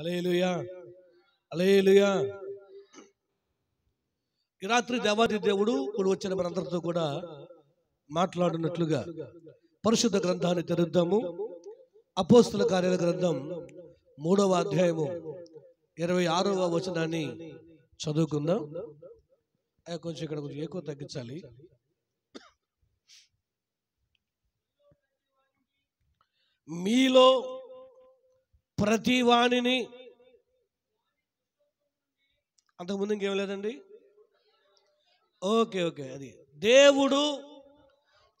alleluia alleluia ఈ రాత్రి దేవాది దేవుడు ఇప్పుడు వచ్చిన మనందరితో కూడా మాట్లాడినట్లుగా పరిశుద్ధ గ్రంథాన్ని తెరుద్దాము అపోస్తుల కార్యాల గ్రంథం మూడవ అధ్యాయము ఇరవై ఆరవ వచనాన్ని చదువుకుందాం కొంచెం ఇక్కడ కొంచెం ఎక్కువ తగ్గించాలి మీలో ప్రతి వాణిని అంతకుముందు ఇంకేం లేదండి ఓకే ఓకే అది దేవుడు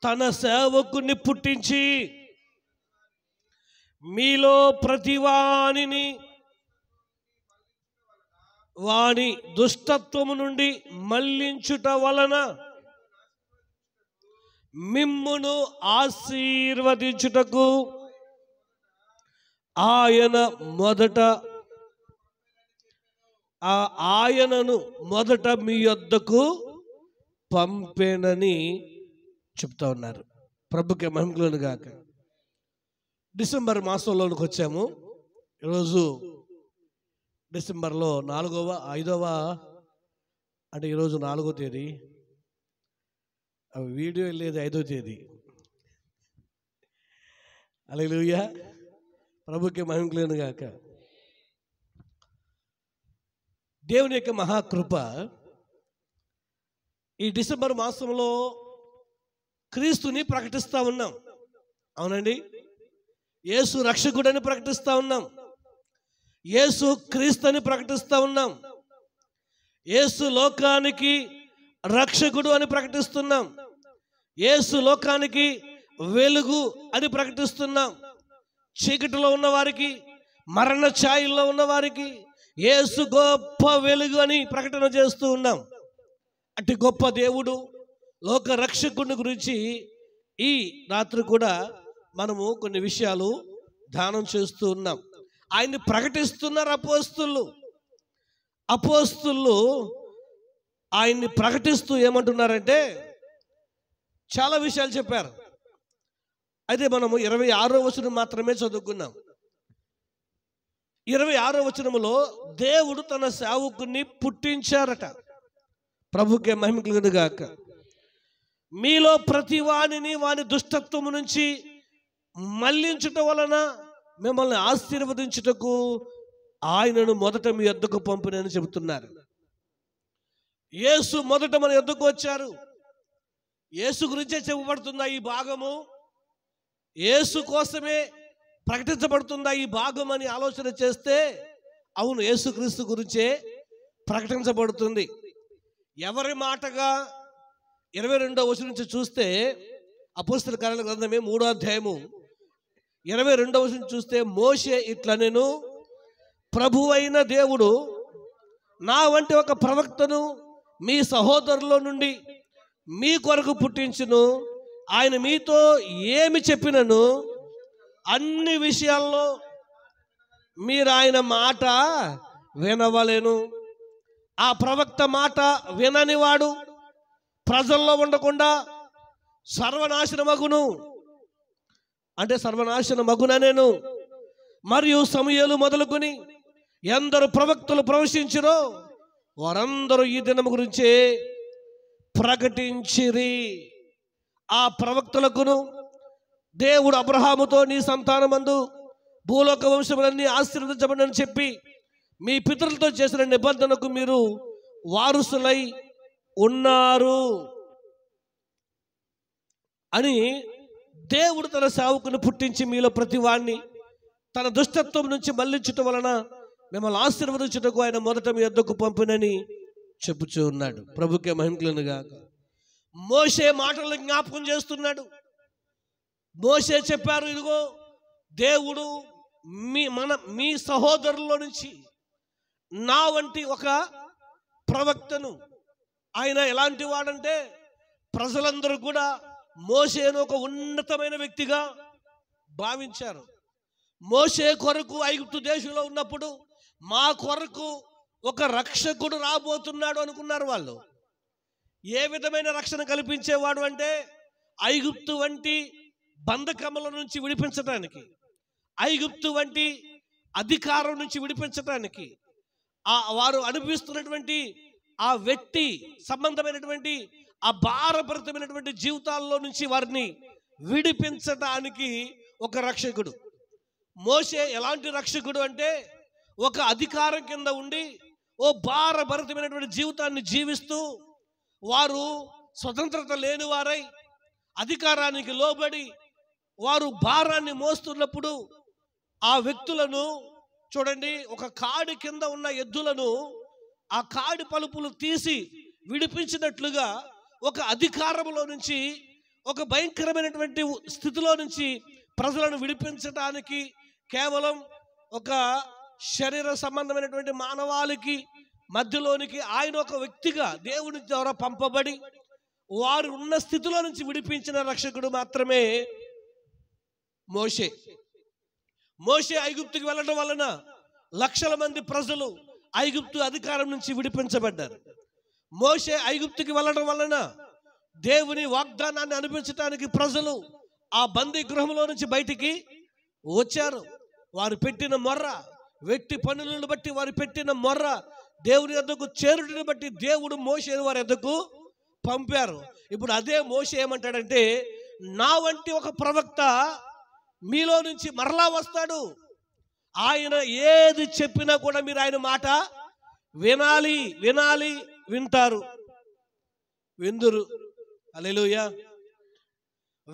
తన సేవకుని పుట్టించి మీలో ప్రతివాణిని వాని దుష్టత్వము నుండి మళ్లించుట వలన మిమ్మును ఆశీర్వదించుటకు ఆయన మొదట ఆ ఆయనను మొదట మీ యొద్దకు పంపేనని చెప్తా ఉన్నారు ప్రభుకే మహిమలను గాక డిసెంబర్ మాసంలోనికి వచ్చాము ఈరోజు డిసెంబర్లో నాలుగవ ఐదవ అంటే ఈరోజు నాలుగో తేదీ వీడియో లేదు ఐదో తేదీ అలా ప్రభుకి మహిమలేను గాక దేవుని యొక్క మహాకృప ఈ డిసెంబర్ మాసంలో క్రీస్తుని ప్రకటిస్తూ ఉన్నాం అవునండి యేసు రక్షకుడని ప్రకటిస్తూ ఉన్నాం యేసు క్రీస్తుని ప్రకటిస్తూ ఉన్నాం యేసు లోకానికి రక్షకుడు అని ప్రకటిస్తున్నాం యేసు లోకానికి వెలుగు అని ప్రకటిస్తున్నాం చీకటిలో ఉన్నవారికి మరణ ఛాయల్లో ఉన్నవారికి ఏసు గొప్ప వెలుగు అని ప్రకటన చేస్తూ ఉన్నాం అటు గొప్ప దేవుడు లోక రక్షకుని గురించి ఈ రాత్రి కూడా మనము కొన్ని విషయాలు ధ్యానం చేస్తూ ఉన్నాం ఆయన్ని ప్రకటిస్తున్నారు అపోస్తులు అపోస్తులు ఆయన్ని ప్రకటిస్తూ ఏమంటున్నారంటే చాలా విషయాలు చెప్పారు అయితే మనము ఇరవై ఆరో వచనం మాత్రమే చదువుకున్నాం ఇరవై ఆరో వచనములో దేవుడు తన సేవకుని పుట్టించారట ప్రభుకే మహిమ కలుగునుగాక మీలో ప్రతి వాణిని వాని దుష్టత్వం నుంచి మళ్లించటం వలన మిమ్మల్ని ఆశీర్వదించుటకు ఆయనను మొదట మీ ఎద్దుకు పంపినని చెబుతున్నారు యేసు మొదట మన ఎద్దుకు వచ్చారు యేసు గురించే చెప్పబడుతుందా ఈ భాగము యేసు కోసమే ప్రకటించబడుతుందా ఈ భాగం అని ఆలోచన చేస్తే అవును యేసుక్రీస్తు గురించే ప్రకటించబడుతుంది ఎవరి మాటగా ఇరవై రెండో వచ్చి నుంచి చూస్తే అపుస్తుల కళల గ్రంథమే మూడో అధ్యాయము ఇరవై రెండవ నుంచి చూస్తే మోసే ఇట్లా నేను ప్రభు అయిన దేవుడు నా వంటి ఒక ప్రవక్తను మీ సహోదరుల నుండి మీ కొరకు పుట్టించును ఆయన మీతో ఏమి చెప్పినను అన్ని విషయాల్లో మీరు ఆయన మాట వినవలేను ఆ ప్రవక్త మాట విననివాడు ప్రజల్లో ఉండకుండా మగును అంటే మగున నేను మరియు సమయాలు మొదలుకొని ఎందరు ప్రవక్తలు ప్రవేశించరో వారందరూ ఈ దినం గురించే ప్రకటించిరి ఆ ప్రవక్తలకును దేవుడు అబ్రహాముతో నీ సంతానమందు భూలోక వంశములన్నీ ఆశీర్వదించబడని చెప్పి మీ పితృలతో చేసిన నిబంధనకు మీరు వారసులై ఉన్నారు అని దేవుడు తన సేవకుని పుట్టించి మీలో ప్రతి వాణ్ణి తన దుష్టత్వం నుంచి మళ్లించటం వలన మిమ్మల్ని ఆశీర్వదించుటకు ఆయన మొదట మీ ఎద్దకు పంపినని చెప్పుచూ ఉన్నాడు ప్రభుకే మహిమకులను గాక మోసే మాటలు జ్ఞాపకం చేస్తున్నాడు మోసే చెప్పారు ఇదిగో దేవుడు మీ మన మీ సహోదరుల్లో నుంచి నా వంటి ఒక ప్రవక్తను ఆయన ఎలాంటి వాడంటే ప్రజలందరూ కూడా మోసేను ఒక ఉన్నతమైన వ్యక్తిగా భావించారు మోసే కొరకు ఐగుప్తు దేశంలో ఉన్నప్పుడు మా కొరకు ఒక రక్షకుడు రాబోతున్నాడు అనుకున్నారు వాళ్ళు ఏ విధమైన రక్షణ కల్పించేవాడు అంటే ఐగుప్తు వంటి బంధకముల నుంచి విడిపించటానికి ఐగుప్తు వంటి అధికారం నుంచి విడిపించటానికి ఆ వారు అనుభవిస్తున్నటువంటి ఆ వ్యక్తి సంబంధమైనటువంటి ఆ భారభరితమైనటువంటి జీవితాల్లో నుంచి వారిని విడిపించటానికి ఒక రక్షకుడు మోసే ఎలాంటి రక్షకుడు అంటే ఒక అధికారం కింద ఉండి ఓ భారభరితమైనటువంటి జీవితాన్ని జీవిస్తూ వారు స్వతంత్రత లేనివారై అధికారానికి లోబడి వారు భారాన్ని మోస్తున్నప్పుడు ఆ వ్యక్తులను చూడండి ఒక కాడి కింద ఉన్న ఎద్దులను ఆ కాడి పలుపులు తీసి విడిపించినట్లుగా ఒక అధికారంలో నుంచి ఒక భయంకరమైనటువంటి స్థితిలో నుంచి ప్రజలను విడిపించడానికి కేవలం ఒక శరీర సంబంధమైనటువంటి మానవాళికి మధ్యలోనికి ఆయన ఒక వ్యక్తిగా దేవుని ద్వారా పంపబడి వారు ఉన్న స్థితిలో నుంచి విడిపించిన రక్షకుడు మాత్రమే మోషే మోషే ఐగుప్తుకి వెళ్ళడం వలన లక్షల మంది ప్రజలు ఐగుప్తు అధికారం నుంచి విడిపించబడ్డారు మోషే ఐగుప్తుకి వెళ్ళడం వలన దేవుని వాగ్దానాన్ని అనిపించడానికి ప్రజలు ఆ బందీ గృహంలో నుంచి బయటికి వచ్చారు వారు పెట్టిన మొర్ర వెట్టి పనులను బట్టి వారు పెట్టిన మొర్ర దేవుని ఎద్దకు చేరుడిని బట్టి దేవుడు మోసే వారి ఎద్దకు పంపారు ఇప్పుడు అదే మోస ఏమంటాడంటే నా వంటి ఒక ప్రవక్త మీలో నుంచి మరలా వస్తాడు ఆయన ఏది చెప్పినా కూడా మీరు ఆయన మాట వినాలి వినాలి వింటారు విందురు అలెలుయ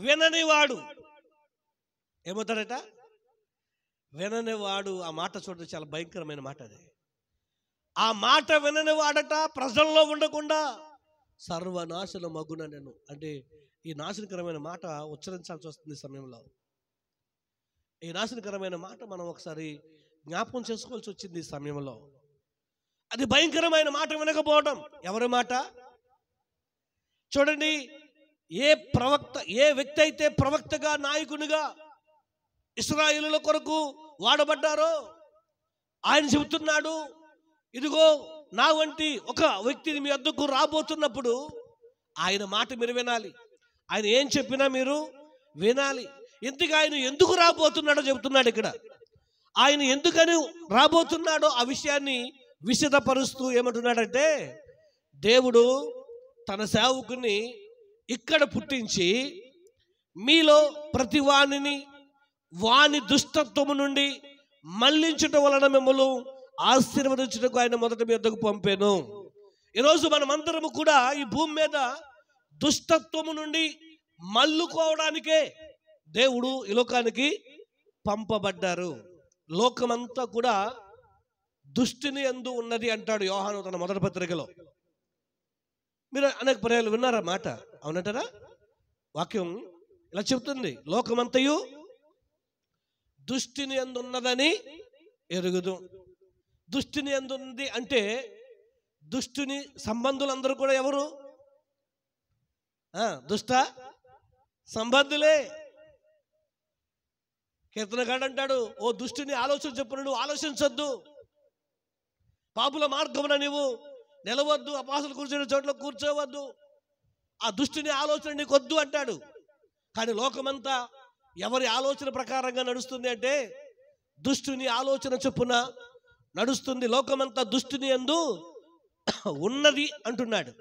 విననివాడు ఏమవుతాడట విననివాడు ఆ మాట చూడటం చాలా భయంకరమైన మాట అది ఆ మాట వినని వాడట ప్రజల్లో ఉండకుండా సర్వనాశన మగున నేను అంటే ఈ నాశనకరమైన మాట ఉచ్చరించాల్సి వస్తుంది సమయంలో ఈ నాశనకరమైన మాట మనం ఒకసారి జ్ఞాపకం చేసుకోవాల్సి వచ్చింది ఈ సమయంలో అది భయంకరమైన మాట వినకపోవడం ఎవరి మాట చూడండి ఏ ప్రవక్త ఏ వ్యక్తి అయితే ప్రవక్తగా నాయకునిగా ఇస్రాయిల్ కొరకు వాడబడ్డారో ఆయన చెబుతున్నాడు ఇదిగో నా వంటి ఒక వ్యక్తిని మీ వద్దకు రాబోతున్నప్పుడు ఆయన మాట మీరు వినాలి ఆయన ఏం చెప్పినా మీరు వినాలి ఇంతగా ఆయన ఎందుకు రాబోతున్నాడో చెబుతున్నాడు ఇక్కడ ఆయన ఎందుకని రాబోతున్నాడో ఆ విషయాన్ని విశదపరుస్తూ ఏమంటున్నాడంటే దేవుడు తన సేవకుని ఇక్కడ పుట్టించి మీలో ప్రతి వాణిని వాని దుష్టత్వము నుండి మళ్లించటం వలన మిమ్మల్ని ఆశీర్వదించడానికి ఆయన మొదట మీ వద్దకు పంపాను ఈరోజు మనమందరము కూడా ఈ భూమి మీద దుష్టత్వము నుండి మల్లుకోవడానికే దేవుడు ఈ లోకానికి పంపబడ్డారు లోకమంతా కూడా దుష్టిని ఎందు ఉన్నది అంటాడు యోహాను తన మొదటి పత్రికలో మీరు అనేక పర్యాలు విన్నారా మాట అవునంటారా వాక్యం ఇలా చెప్తుంది లోకమంతయు దుష్టిని ఎందు ఉన్నదని ఎరుగుదాం దుష్టిని ఎందుంది అంటే దుష్టుని సంబంధులందరూ కూడా ఎవరు దుష్ట సంబంధులే కీర్తనగాడు అంటాడు ఓ దుష్టిని ఆలోచన చెప్పున నువ్వు ఆలోచించొద్దు పాపుల మార్గమున నీవు నిలవద్దు అపాసులు కూర్చునే చోట్ల కూర్చోవద్దు ఆ దుష్టుని ఆలోచన నీకొద్దు అంటాడు కానీ లోకమంతా ఎవరి ఆలోచన ప్రకారంగా నడుస్తుంది అంటే దుష్టుని ఆలోచన చొప్పున నడుస్తుంది లోకమంతా దుష్టిని ఎందు ఉన్నది అంటున్నాడు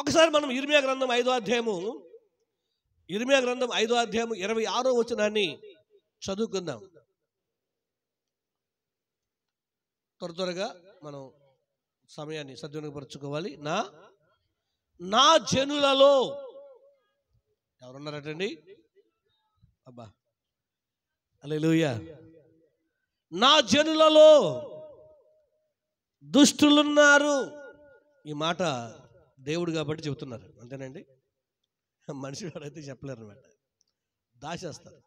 ఒకసారి మనం ఇర్మియా గ్రంథం ఐదో అధ్యాయము ఇర్మియా గ్రంథం ఐదో అధ్యాయము ఇరవై ఆరో వచనాన్ని చదువుకుందాం త్వర త్వరగా మనం సమయాన్ని సద్వినియోగపరచుకోవాలి నా నా జనులలో ఎవరున్నారటండి అబ్బా అలే నా జనులలో దుష్టులున్నారు ఈ మాట దేవుడు కాబట్టి చెబుతున్నారు అంతేనండి మనిషి వాడైతే చెప్పలేరు అనమాట దాచేస్తారు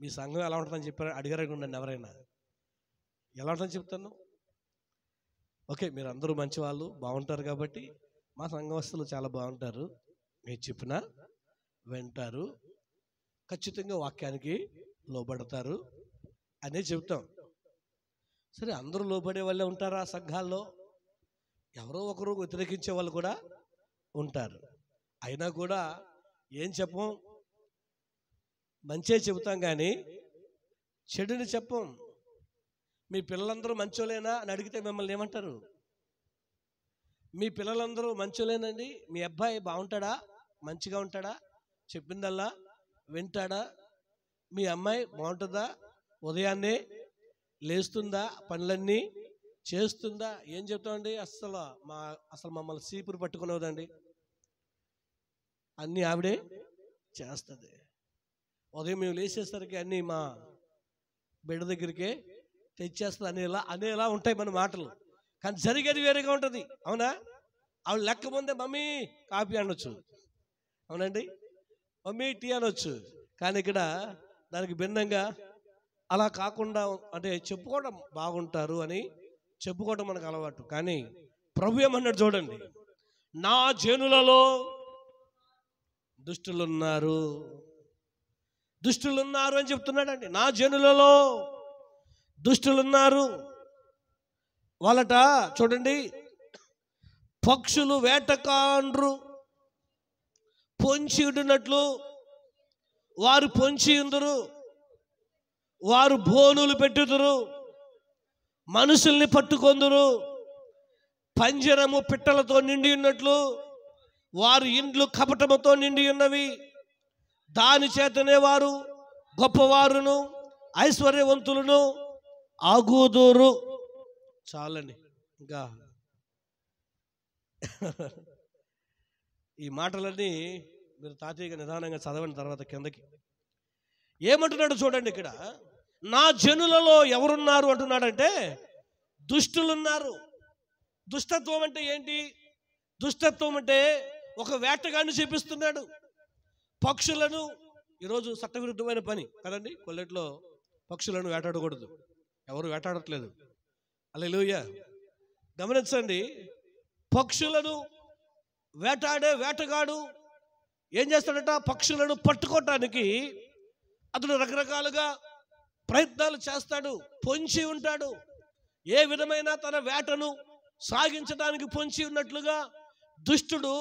మీ సంఘం ఎలా ఉంటుందని చెప్పారు అడిగారనుకుండండి ఎవరైనా ఎలా ఉంటుందని చెప్తాను ఓకే మీరు అందరూ మంచివాళ్ళు బాగుంటారు కాబట్టి మా సంఘవస్థలు చాలా బాగుంటారు మీరు చెప్పిన వింటారు ఖచ్చితంగా వాక్యానికి లోబడతారు అనే చెప్తాం సరే అందరూ లోబడే వాళ్ళే ఉంటారు ఆ సంఘాల్లో ఎవరో ఒకరు వ్యతిరేకించే వాళ్ళు కూడా ఉంటారు అయినా కూడా ఏం చెప్పం మంచే చెబుతాం కానీ చెడుని చెప్పం మీ పిల్లలందరూ మంచోలేనా అని అడిగితే మిమ్మల్ని ఏమంటారు మీ పిల్లలందరూ మంచోలేనండి మీ అబ్బాయి బాగుంటాడా మంచిగా ఉంటాడా చెప్పిందల్లా వింటాడా మీ అమ్మాయి బాగుంటుందా ఉదయాన్నే లేస్తుందా పనులన్నీ చేస్తుందా ఏం చెప్తామండి అస్సలు మా అసలు మమ్మల్ని సీపురు పట్టుకునేదండి అన్నీ ఆవిడే చేస్తుంది ఉదయం మేము లేచేసరికి అన్నీ మా బిడ్డ దగ్గరికే తెచ్చేస్తుంది అనేలా అనేలా ఉంటాయి మన మాటలు కానీ జరిగేది వేరేగా ఉంటుంది అవునా ఆవిడ లెక్క ముందే మమ్మీ కాఫీ అనొచ్చు అవునండి మమ్మీ టీ అనొచ్చు కానీ ఇక్కడ దానికి భిన్నంగా అలా కాకుండా అంటే చెప్పుకోవడం బాగుంటారు అని చెప్పుకోవడం మనకు అలవాటు కానీ ప్రభు ఏమన్నాడు చూడండి నా జనులలో దుష్టులున్నారు దుష్టులున్నారు అని చెప్తున్నాడండి నా జనులలో దుష్టులున్నారు వాళ్ళట చూడండి పక్షులు వేటకాండ్రు పొంచి ఉండినట్లు వారు పొంచి ఉందరు వారు బోనులు పెట్టుదురు మనుషుల్ని పట్టుకొందురు పంజరము పిట్టలతో నిండి ఉన్నట్లు వారు ఇండ్లు కపటముతో నిండి ఉన్నవి దాని చేతనే వారు గొప్పవారును ఐశ్వర్యవంతులను ఆగుదూరు చాలండి ఇంకా ఈ మాటలన్నీ మీరు తాతయ్యగా నిదానంగా చదవండి తర్వాత కిందకి ఏమంటున్నాడు చూడండి ఇక్కడ నా జనులలో ఎవరున్నారు అంటున్నాడంటే దుష్టులున్నారు దుష్టత్వం అంటే ఏంటి దుష్టత్వం అంటే ఒక వేటగాడిని చూపిస్తున్నాడు పక్షులను ఈరోజు చట్టవిరుద్ధమైన పని కదండి కొల్లెట్లో పక్షులను వేటాడకూడదు ఎవరు వేటాడట్లేదు అలా గమనించండి పక్షులను వేటాడే వేటగాడు ఏం చేస్తాడట పక్షులను పట్టుకోవటానికి అతడు రకరకాలుగా ప్రయత్నాలు చేస్తాడు పొంచి ఉంటాడు ఏ విధమైన తన వేటను సాగించడానికి పొంచి ఉన్నట్లుగా దుష్టుడు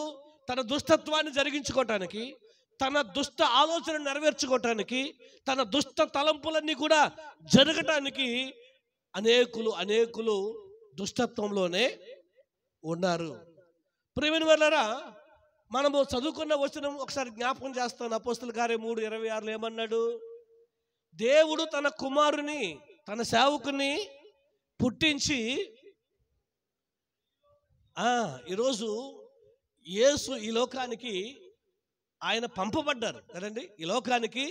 తన దుష్టత్వాన్ని జరిగించుకోవటానికి తన దుష్ట ఆలోచన నెరవేర్చుకోవటానికి తన దుష్ట తలంపులన్నీ కూడా జరగటానికి అనేకులు అనేకులు దుష్టత్వంలోనే ఉన్నారు ప్రేమిని వల్లరా మనము చదువుకున్న వచనం ఒకసారి జ్ఞాపకం చేస్తాను అపోస్తుల గారే మూడు ఇరవై ఆరులో ఏమన్నాడు దేవుడు తన కుమారుని తన సేవకుని పుట్టించి ఈరోజు యేసు ఈ లోకానికి ఆయన పంపబడ్డారు కదండి ఈ లోకానికి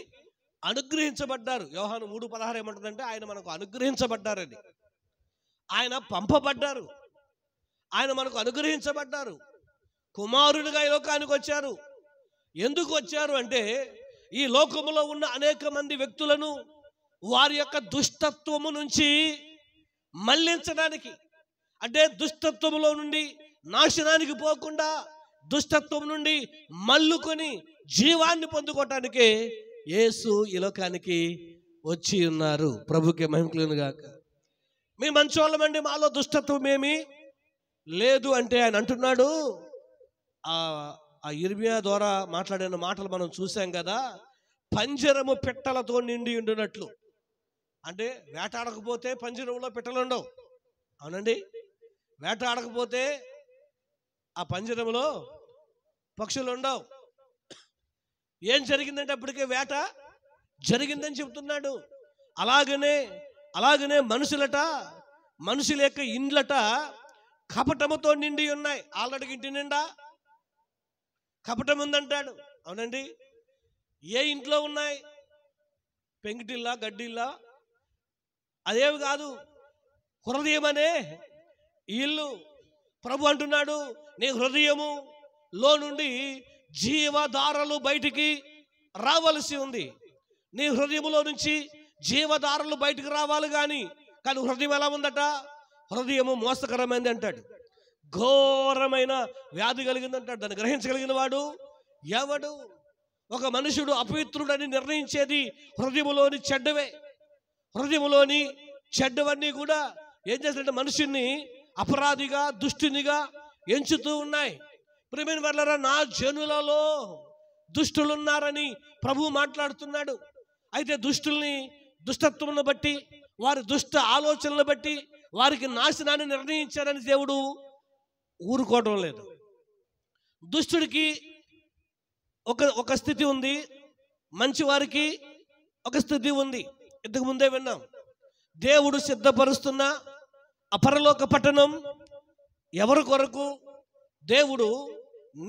అనుగ్రహించబడ్డారు వ్యవహారం మూడు పదహారు ఏమంటుందంటే ఆయన మనకు అనుగ్రహించబడ్డారని ఆయన పంపబడ్డారు ఆయన మనకు అనుగ్రహించబడ్డారు కుమారుడిగా ఈ లోకానికి వచ్చారు ఎందుకు వచ్చారు అంటే ఈ లోకములో ఉన్న అనేక మంది వ్యక్తులను వారి యొక్క దుష్టత్వము నుంచి మళ్లించడానికి అంటే దుష్టత్వములో నుండి నాశనానికి పోకుండా దుష్టత్వం నుండి మల్లుకొని జీవాన్ని పొందుకోవటానికే యేసు ఈ లోకానికి వచ్చి ఉన్నారు ప్రభుకి మహిమకులను గాక మీ వాళ్ళమండి మాలో దుష్టత్వం ఏమి లేదు అంటే ఆయన అంటున్నాడు ఆ ఇర్మియా ద్వారా మాట్లాడిన మాటలు మనం చూసాం కదా పంజరము పిట్టలతో నిండి ఉండినట్లు అంటే వేటాడకపోతే పంజరంలో పిట్టలు ఉండవు అవునండి వేటాడకపోతే ఆ పంజరంలో పక్షులు ఉండవు ఏం జరిగిందంటే అప్పటికే వేట జరిగిందని చెప్తున్నాడు అలాగనే అలాగనే మనుషులట మనుషుల యొక్క ఇండ్లట కపటముతో నిండి ఉన్నాయి ఆల్రెడీ ఇంటి నిండా కపటం ఉందంటాడు అవునండి ఏ ఇంట్లో ఉన్నాయి పెంకిటిల్లా గడ్డిల్లా అదేవి కాదు హృదయమనే ఇల్లు ప్రభు అంటున్నాడు నీ హృదయము లో నుండి జీవధారలు బయటికి రావలసి ఉంది నీ హృదయములో నుంచి జీవధారలు బయటికి రావాలి కానీ కానీ హృదయం ఎలా ఉందట హృదయము మోసకరమైంది అంటాడు ఘోరమైన వ్యాధి కలిగిందంటాడు దాన్ని గ్రహించగలిగిన వాడు ఎవడు ఒక మనుషుడు అపవిత్రుడని నిర్ణయించేది హృదయములోని చెడ్డవే హృదయములోని చెడ్డవన్నీ కూడా ఏం చేస్తాడంటే మనుషుని అపరాధిగా దుష్టినిగా ఎంచుతూ ఉన్నాయి ప్రేమైన వర్లరా నా జనులలో దుష్టులున్నారని ప్రభు మాట్లాడుతున్నాడు అయితే దుష్టుల్ని దుష్టత్వమును బట్టి వారి దుష్ట ఆలోచనలు బట్టి వారికి నాశనాన్ని నిర్ణయించారని దేవుడు ఊరుకోవడం లేదు దుష్టుడికి ఒక ఒక స్థితి ఉంది మంచివారికి ఒక స్థితి ఉంది ఇంతకు ముందే విన్నాం దేవుడు సిద్ధపరుస్తున్న అపరలోక పట్టణం ఎవరి కొరకు దేవుడు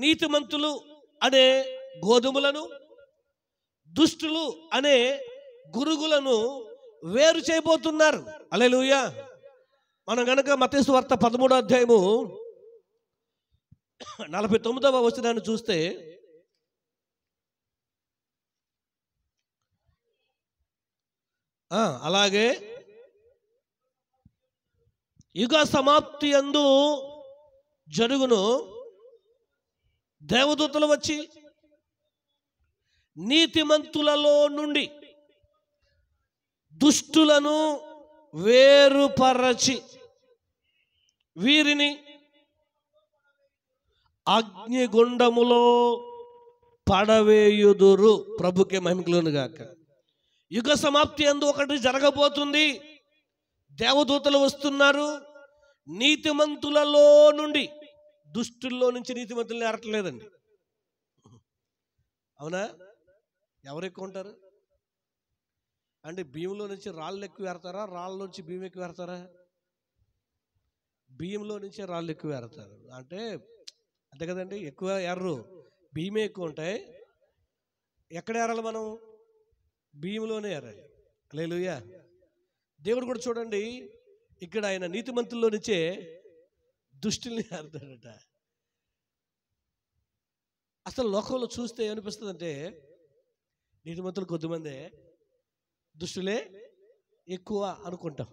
నీతిమంతులు అనే గోధుమలను దుష్టులు అనే గురుగులను వేరు చేయబోతున్నారు అలే మనం గనక మతేశ్వర్త పదమూడో అధ్యాయము నలభై తొమ్మిదవ వచనాన్ని చూస్తే అలాగే యుగ సమాప్తి అందు జరుగును దేవదూతలు వచ్చి నీతిమంతులలో నుండి దుష్టులను వేరుపరచి వీరిని అగ్నిగుండములో పడవేయుదురు ప్రభుకే గాక యుగ సమాప్తి అందు ఒకటి జరగబోతుంది దేవదూతలు వస్తున్నారు నీతిమంతులలో నుండి దుష్టుల్లో నుంచి నీతిమంతులు ఏరట్లేదండి అవునా ఎవరు ఎక్కువ ఉంటారు అంటే భీములో నుంచి రాళ్ళు ఎక్కువ ఏరతారా రాళ్ళ నుంచి బియ్యం ఎక్కువ ఏరతారా బియ్యంలో నుంచి రాళ్ళు ఎక్కువ ఏరతారు అంటే అంతే కదండి ఎక్కువ ఎర్రు బియ్యమే ఎక్కువ ఉంటాయి ఎక్కడ ఎరాలి మనం బియ్యంలోనే ఎరాలి లేలుయా దేవుడు కూడా చూడండి ఇక్కడ ఆయన నీతి మంత్రుల్లో నుంచే దుష్టిని ఆరుతాడట అసలు లోకంలో చూస్తే ఏమనిపిస్తుందంటే నీతిమంతులు కొద్దిమందే దుష్టులే ఎక్కువ అనుకుంటాం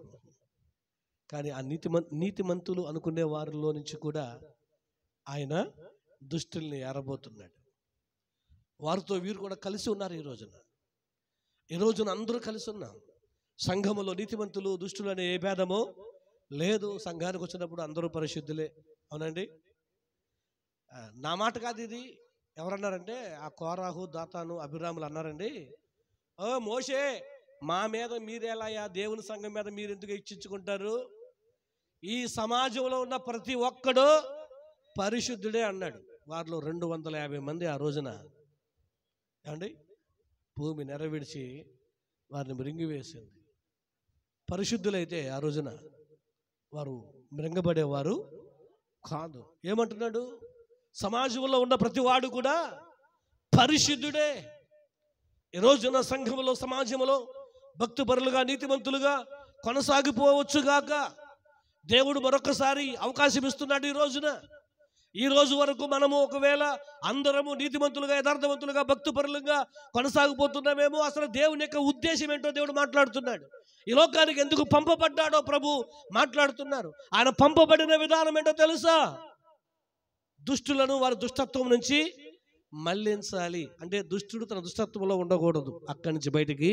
కానీ ఆ నీతిమ నీతిమంతులు అనుకునే వారిలో నుంచి కూడా ఆయన దుష్టుల్ని ఏరబోతున్నాడు వారితో వీరు కూడా కలిసి ఉన్నారు ఈ రోజున ఈ రోజున అందరూ కలిసి ఉన్నాం సంఘములో నీతిమంతులు దుష్టులు అనే ఏ భేదమో లేదు సంఘానికి వచ్చినప్పుడు అందరూ పరిశుద్ధులే అవునండి నా మాట కాదు ఇది ఎవరన్నారంటే ఆ కోరాహు దాతాను అభిరాములు అన్నారండి ఓ మోషే మా మీద మీరెలాయా దేవుని సంఘం మీద మీరు ఎందుకు ఇచ్చించుకుంటారు ఈ సమాజంలో ఉన్న ప్రతి ఒక్కడు పరిశుద్ధుడే అన్నాడు వారిలో రెండు వందల యాభై మంది ఆ రోజున ఏమండి భూమి నెరవేర్చి వారిని మృంగివేసింది పరిశుద్ధులైతే ఆ రోజున వారు మృంగబడేవారు కాదు ఏమంటున్నాడు సమాజంలో ఉన్న ప్రతి వాడు కూడా పరిశుద్ధుడే ఈ రోజున సంఘంలో సమాజంలో భక్తుపరులుగా నీతిమంతులుగా కొనసాగిపోవచ్చుగాక దేవుడు మరొకసారి అవకాశం ఇస్తున్నాడు ఈ రోజున ఈ రోజు వరకు మనము ఒకవేళ అందరము నీతిమంతులుగా యథార్థవంతులుగా భక్తుపరులుగా కొనసాగిపోతున్నామేమో అసలు దేవుని యొక్క ఉద్దేశం ఏంటో దేవుడు మాట్లాడుతున్నాడు ఈ లోకానికి ఎందుకు పంపబడ్డాడో ప్రభు మాట్లాడుతున్నారు ఆయన పంపబడిన విధానం ఏంటో తెలుసా దుష్టులను వారి దుష్టత్వం నుంచి మళ్లించాలి అంటే దుష్టుడు తన దుష్టత్వంలో ఉండకూడదు అక్కడి నుంచి బయటికి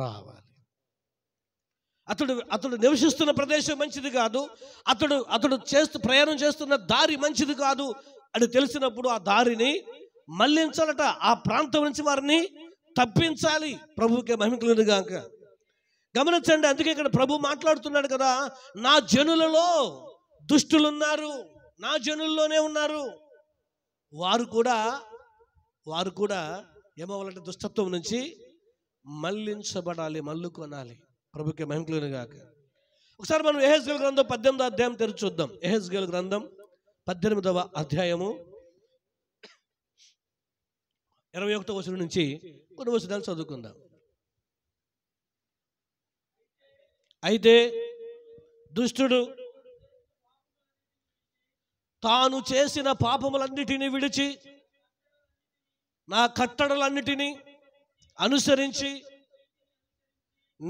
రావాలి అతడు అతడు నివసిస్తున్న ప్రదేశం మంచిది కాదు అతడు అతడు చేస్తూ ప్రయాణం చేస్తున్న దారి మంచిది కాదు అని తెలిసినప్పుడు ఆ దారిని మళ్లించాలట ఆ ప్రాంతం నుంచి వారిని తప్పించాలి ప్రభుకే మహిమకులను కాక గమనించండి అందుకే ఇక్కడ ప్రభు మాట్లాడుతున్నాడు కదా నా జనులలో దుష్టులున్నారు నా జనుల్లోనే ఉన్నారు వారు కూడా వారు కూడా ఏమవ్వాలంటే దుష్టత్వం నుంచి మళ్లించబడాలి కొనాలి ప్రభుకే మహిమకులను గాక ఒకసారి మనం ఎహెస్గల్ గ్రంథం పద్దెనిమిదవ అధ్యాయం తెరిచి చూద్దాం ఎహెస్గల్ గ్రంథం పద్దెనిమిదవ అధ్యాయము ఇరవై ఒకటో వచ్చిన నుంచి కొన్ని వచనాలు చదువుకుందాం అయితే దుష్టుడు తాను చేసిన పాపములన్నిటినీ విడిచి నా కట్టడలన్నిటినీ అనుసరించి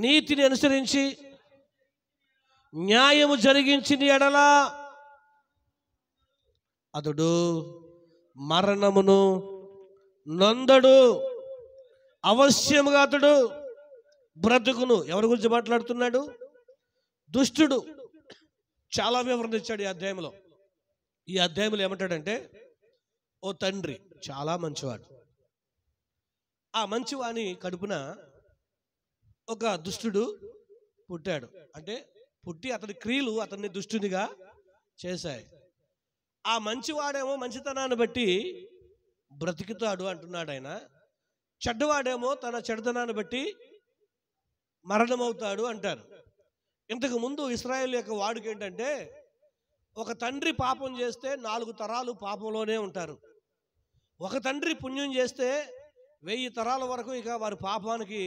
నీతిని అనుసరించి న్యాయము జరిగించిన ఎడలా అతడు మరణమును నందడు అవశ్యముగా అతడు బ్రతుకును ఎవరి గురించి మాట్లాడుతున్నాడు దుష్టుడు చాలా వివరణ ఇచ్చాడు ఈ అధ్యాయంలో ఈ అధ్యాయంలో ఏమంటాడంటే ఓ తండ్రి చాలా మంచివాడు ఆ మంచివాణి కడుపున ఒక దుష్టుడు పుట్టాడు అంటే పుట్టి అతని క్రియలు అతన్ని దుష్టునిగా చేశాయి ఆ మంచివాడేమో మంచితనాన్ని బట్టి బ్రతికితాడు అంటున్నాడు ఆయన చెడ్డవాడేమో తన చెడుతనాన్ని బట్టి మరణమవుతాడు అంటారు ఇంతకు ముందు ఇస్రాయేల్ యొక్క వాడుక ఏంటంటే ఒక తండ్రి పాపం చేస్తే నాలుగు తరాలు పాపంలోనే ఉంటారు ఒక తండ్రి పుణ్యం చేస్తే వెయ్యి తరాల వరకు ఇక వారి పాపానికి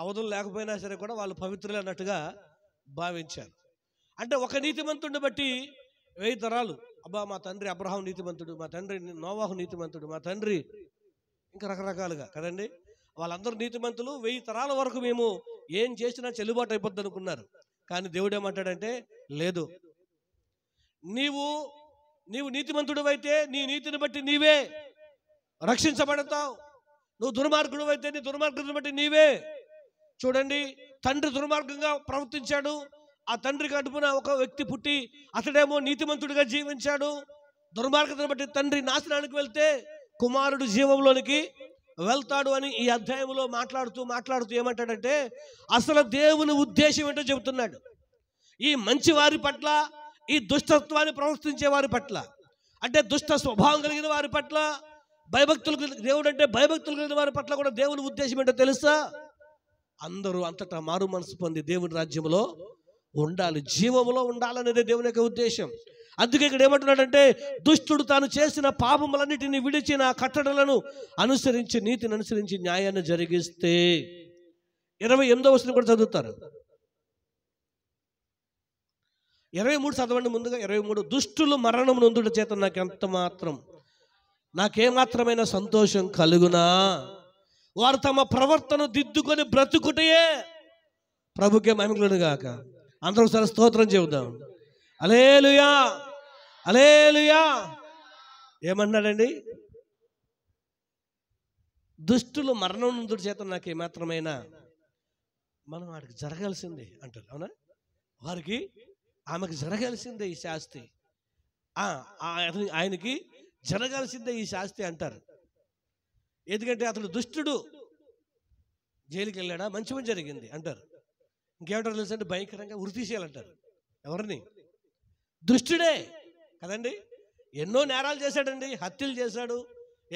అవధులు లేకపోయినా సరే కూడా వాళ్ళు పవిత్రులు అన్నట్టుగా భావించారు అంటే ఒక నీతిమంతుడిని బట్టి వెయ్యి తరాలు అబ్బా మా తండ్రి అబ్రహాం నీతిమంతుడు మా తండ్రి నోవాహు నీతిమంతుడు మా తండ్రి ఇంకా రకరకాలుగా కదండి వాళ్ళందరూ నీతిమంతులు వెయ్యి తరాల వరకు మేము ఏం చేసినా చెల్లుబాటు అయిపోద్ది అనుకున్నారు కానీ దేవుడు ఏమంటాడంటే లేదు నీవు నీవు నీతిమంతుడు అయితే నీ నీతిని బట్టి నీవే రక్షించబడతావు నువ్వు దుర్మార్గుడు అయితే నీ దుర్మార్గుడిని బట్టి నీవే చూడండి తండ్రి దుర్మార్గంగా ప్రవర్తించాడు ఆ తండ్రి కడుపున ఒక వ్యక్తి పుట్టి అతడేమో నీతిమంతుడిగా జీవించాడు దుర్మార్గతను బట్టి తండ్రి నాశనానికి వెళ్తే కుమారుడు జీవంలోనికి వెళ్తాడు అని ఈ అధ్యాయంలో మాట్లాడుతూ మాట్లాడుతూ ఏమంటాడంటే అసలు దేవుని ఉద్దేశం ఏంటో చెబుతున్నాడు ఈ మంచి వారి పట్ల ఈ దుష్టత్వాన్ని ప్రవర్తించే వారి పట్ల అంటే దుష్ట స్వభావం కలిగిన వారి పట్ల భయభక్తులు దేవుడు అంటే భయభక్తులు కలిగిన వారి పట్ల కూడా దేవుని ఉద్దేశం ఏంటో తెలుసా అందరూ అంతటా మారు మనసు పొంది దేవుని రాజ్యంలో ఉండాలి జీవములో ఉండాలనేది దేవుని యొక్క ఉద్దేశం అందుకే ఇక్కడ ఏమంటున్నాడంటే దుష్టుడు తాను చేసిన పాపములన్నిటిని విడిచిన కట్టడలను అనుసరించి నీతిని అనుసరించి న్యాయాన్ని జరిగిస్తే ఇరవై ఎనిమిదో వచ్చిన కూడా చదువుతారు ఇరవై మూడు చదవండి ముందుగా ఇరవై మూడు దుష్టులు మరణం నొందుట చేత నాకు ఎంత మాత్రం నాకేమాత్రమైన సంతోషం కలుగునా వారు తమ ప్రవర్తన దిద్దుకొని బ్రతుకుటయే ప్రభుకే మహిమలను గాక అందరూ సరే స్తోత్రం చెబుదాం అలేలుయా అలేలుయా ఏమన్నాడండి దుష్టులు మరణం నుండి చేత నాకు ఏమాత్రమైనా మనం వాడికి జరగాల్సిందే అంటారు అవునా వారికి ఆమెకు జరగాల్సిందే ఈ శాస్తి ఆయనకి జరగాల్సిందే ఈ శాస్తి అంటారు ఎందుకంటే అతడు దుష్టుడు జైలుకి వెళ్ళాడా మంచి పని జరిగింది అంటారు ఇంకేమంటారు తెలుసు అంటే భయంకరంగా తీసేయాలంటారు ఎవరిని దుష్టుడే కదండి ఎన్నో నేరాలు చేశాడండి హత్యలు చేశాడు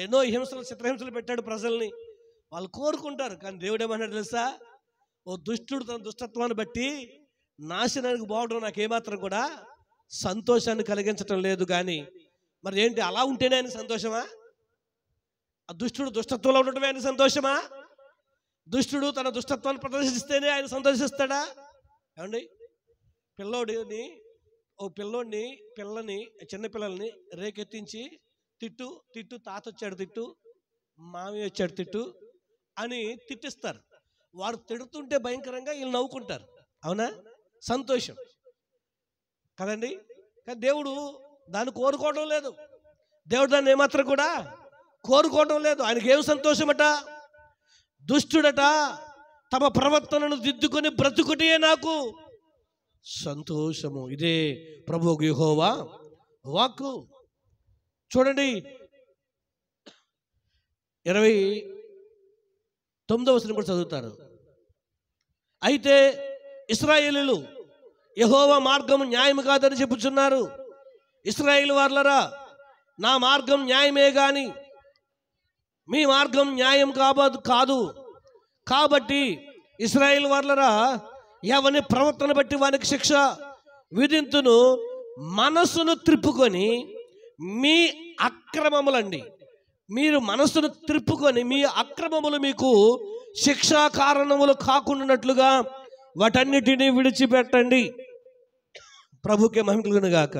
ఎన్నో హింసలు చిత్రహింసలు పెట్టాడు ప్రజల్ని వాళ్ళు కోరుకుంటారు కానీ దేవుడు తెలుసా ఓ దుష్టుడు తన దుష్టత్వాన్ని బట్టి నాశనానికి బాగుండడం నాకు ఏమాత్రం కూడా సంతోషాన్ని కలిగించటం లేదు కానీ మరి ఏంటి అలా ఉంటేనే ఆయన సంతోషమా ఆ దుష్టుడు దుష్టత్వంలో ఉండటమే ఆయన సంతోషమా దుష్టుడు తన దుష్టత్వాన్ని ప్రదర్శిస్తేనే ఆయన సంతోషిస్తాడా ఏమండి పిల్లోడిని ఓ పిల్లోడిని పిల్లని చిన్నపిల్లల్ని రేకెత్తించి తిట్టు తిట్టు తాత వచ్చాడు తిట్టు మామి వచ్చాడు తిట్టు అని తిట్టిస్తారు వారు తిడుతుంటే భయంకరంగా వీళ్ళు నవ్వుకుంటారు అవునా సంతోషం కదండి కానీ దేవుడు దాన్ని కోరుకోవడం లేదు దేవుడు దాన్ని ఏమాత్రం కూడా కోరుకోవడం లేదు ఆయనకి ఏం సంతోషమట దుష్టుడట తమ ప్రవర్తనను దిద్దుకొని బ్రతుకుటే నాకు సంతోషము ఇదే ప్రభు యుహోవా వాక్కు చూడండి ఇరవై తొమ్మిదవ వచనం కూడా చదువుతారు అయితే ఇస్రాయేలీలు యహోవా మార్గం న్యాయం కాదని చెప్పుచున్నారు ఇస్రాయేల్ వార్లరా నా మార్గం న్యాయమే కానీ మీ మార్గం న్యాయం కాబోదు కాదు కాబట్టి ఇస్రాయిల్ వాళ్ళరా ఎవరిని ప్రవర్తన బట్టి వారికి శిక్ష విధింతును మనస్సును త్రిప్పుకొని మీ అక్రమములండి మీరు మనస్సును త్రిప్పుకొని మీ అక్రమములు మీకు శిక్షా కారణములు కాకుండానట్లుగా వాటన్నిటినీ విడిచిపెట్టండి ప్రభుకే మహిమలుగాక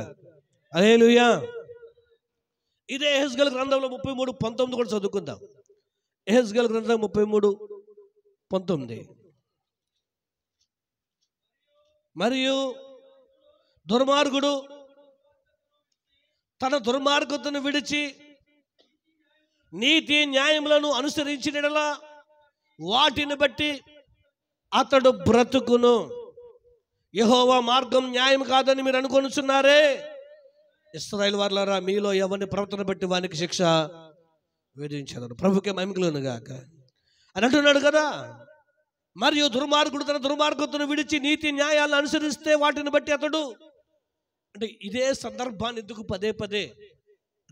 అదేలుయా ఇదే ఎహెస్గల్ గ్రంథంలో ముప్పై మూడు పంతొమ్మిది కూడా చదువుకుందాం ఎహెస్గల్ గ్రంథం ముప్పై మూడు పంతొమ్మిది మరియు దుర్మార్గుడు తన దుర్మార్గతను విడిచి నీతి న్యాయములను అనుసరించిన వాటిని బట్టి అతడు బ్రతుకును యహోవా మార్గం న్యాయం కాదని మీరు అనుకొనుచున్నారే ఇస్రాయల్ వారులారా మీలో ఎవరిని ప్రవర్తన పెట్టి వానికి శిక్ష వేధించదను ప్రభుకే మమికలను గాక అని అంటున్నాడు కదా మరియు దుర్మార్గుడు తన దుర్మార్గతను విడిచి నీతి న్యాయాలను అనుసరిస్తే వాటిని బట్టి అతడు అంటే ఇదే సందర్భాన్ని ఎందుకు పదే పదే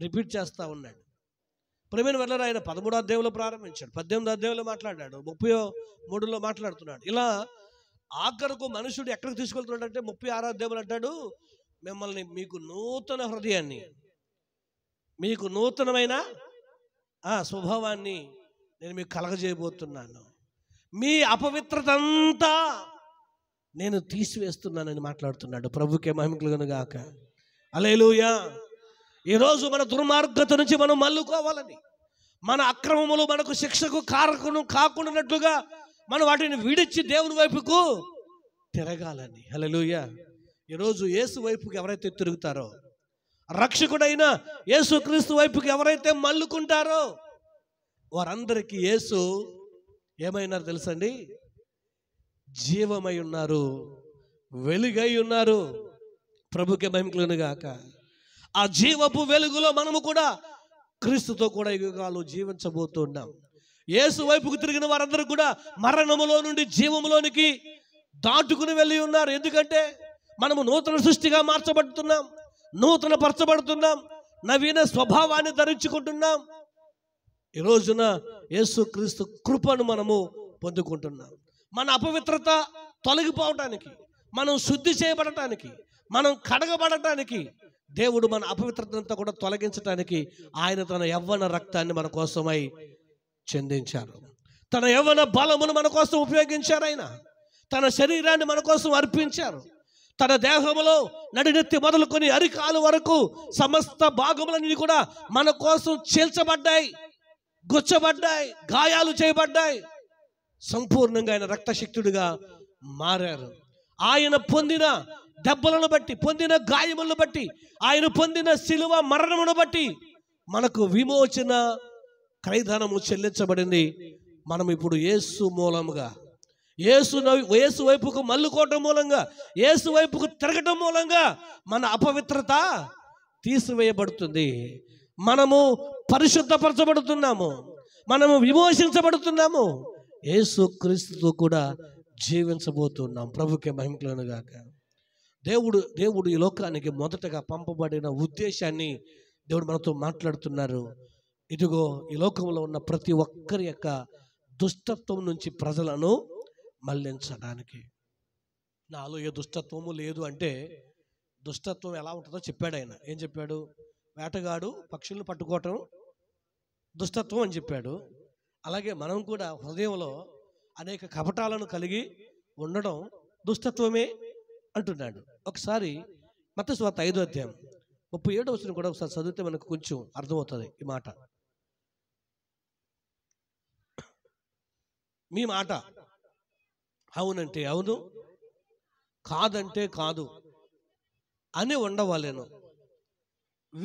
రిపీట్ చేస్తూ ఉన్నాడు ప్రవీణ్ వెళ్ళారు ఆయన పదమూడో అధ్యాయంలో ప్రారంభించాడు పద్దెనిమిది అధ్యాయంలో మాట్లాడాడు ముప్పై మూడులో మాట్లాడుతున్నాడు ఇలా ఆఖరుకు మనుషుడు ఎక్కడికి తీసుకెళ్తున్నాడు అంటే ముప్పై ఆరో అధ్యాయులు అంటాడు మిమ్మల్ని మీకు నూతన హృదయాన్ని మీకు నూతనమైన ఆ స్వభావాన్ని నేను మీకు కలగజేయబోతున్నాను మీ అపవిత్రత అంతా నేను తీసివేస్తున్నానని మాట్లాడుతున్నాడు ప్రభుకే మహిమకులుగాను గాక అలేలుయా ఈరోజు మన దుర్మార్గత నుంచి మనం మల్లుకోవాలని మన అక్రమములు మనకు శిక్షకు కారకును కాకుండా మనం వాటిని విడిచి దేవుని వైపుకు తిరగాలని హలలుయా ఈరోజు యేసు వైపుకి ఎవరైతే తిరుగుతారో రక్షకుడైన యేసుక్రీస్తు వైపుకి ఎవరైతే మల్లుకుంటారో వారందరికీ యేసు ఏమైనారు తెలుసండి జీవమై ఉన్నారు వెలుగై ఉన్నారు ప్రభుకి గాక ఆ జీవపు వెలుగులో మనము కూడా క్రీస్తుతో కూడా యుగాలు జీవించబోతున్నాం యేసు వైపుకు తిరిగిన వారందరూ కూడా మరణములో నుండి జీవములోనికి దాటుకుని వెళ్ళి ఉన్నారు ఎందుకంటే మనము నూతన సృష్టిగా మార్చబడుతున్నాం నూతన పరచబడుతున్నాం నవీన స్వభావాన్ని ధరించుకుంటున్నాం ఈ రోజున యేసుక్రీస్తు కృపను మనము పొందుకుంటున్నాం మన అపవిత్రత తొలగిపోవటానికి మనం శుద్ధి చేయబడటానికి మనం కడగబడటానికి దేవుడు మన అపవిత్రతంతా కూడా తొలగించడానికి ఆయన తన యవ్వన రక్తాన్ని మన కోసమై చెందించారు తన యవ్వన బలమును మన కోసం ఉపయోగించారు ఆయన తన శరీరాన్ని మన కోసం అర్పించారు తన దేహంలో నడినెత్తి మొదలుకొని అరికాలు వరకు సమస్త భాగములన్నీ కూడా మన కోసం చీల్చబడ్డాయి గుచ్చబడ్డాయి గాయాలు చేయబడ్డాయి సంపూర్ణంగా ఆయన రక్తశక్తుడిగా మారారు ఆయన పొందిన దెబ్బలను బట్టి పొందిన గాయములను బట్టి ఆయన పొందిన శిలువ మరణమును బట్టి మనకు విమోచన క్రైధనము చెల్లించబడింది మనం ఇప్పుడు యేసు మూలముగా ఏసు ఏసు వైపుకు మల్లుకోవటం మూలంగా ఏసు వైపుకు తిరగటం మూలంగా మన అపవిత్రత తీసివేయబడుతుంది మనము పరిశుద్ధపరచబడుతున్నాము మనము విమోచించబడుతున్నాము ఏసు క్రీస్తుతో కూడా జీవించబోతున్నాం ప్రభుకే గాక దేవుడు దేవుడు ఈ లోకానికి మొదటగా పంపబడిన ఉద్దేశాన్ని దేవుడు మనతో మాట్లాడుతున్నారు ఇదిగో ఈ లోకంలో ఉన్న ప్రతి ఒక్కరి యొక్క దుష్టత్వం నుంచి ప్రజలను మళ్ళించడానికి నాలో ఏ దుష్టత్వము లేదు అంటే దుష్టత్వం ఎలా ఉంటుందో చెప్పాడు ఆయన ఏం చెప్పాడు వేటగాడు పక్షులను పట్టుకోవటం దుష్టత్వం అని చెప్పాడు అలాగే మనం కూడా హృదయంలో అనేక కపటాలను కలిగి ఉండడం దుష్టత్వమే అంటున్నాడు ఒకసారి మత స్వాత ఐదో అధ్యాయం ముప్పై ఏడో వచ్చిన కూడా ఒకసారి చదివితే మనకు కొంచెం అర్థమవుతుంది ఈ మాట మీ మాట అవునంటే అవును కాదంటే కాదు అని ఉండవాలేను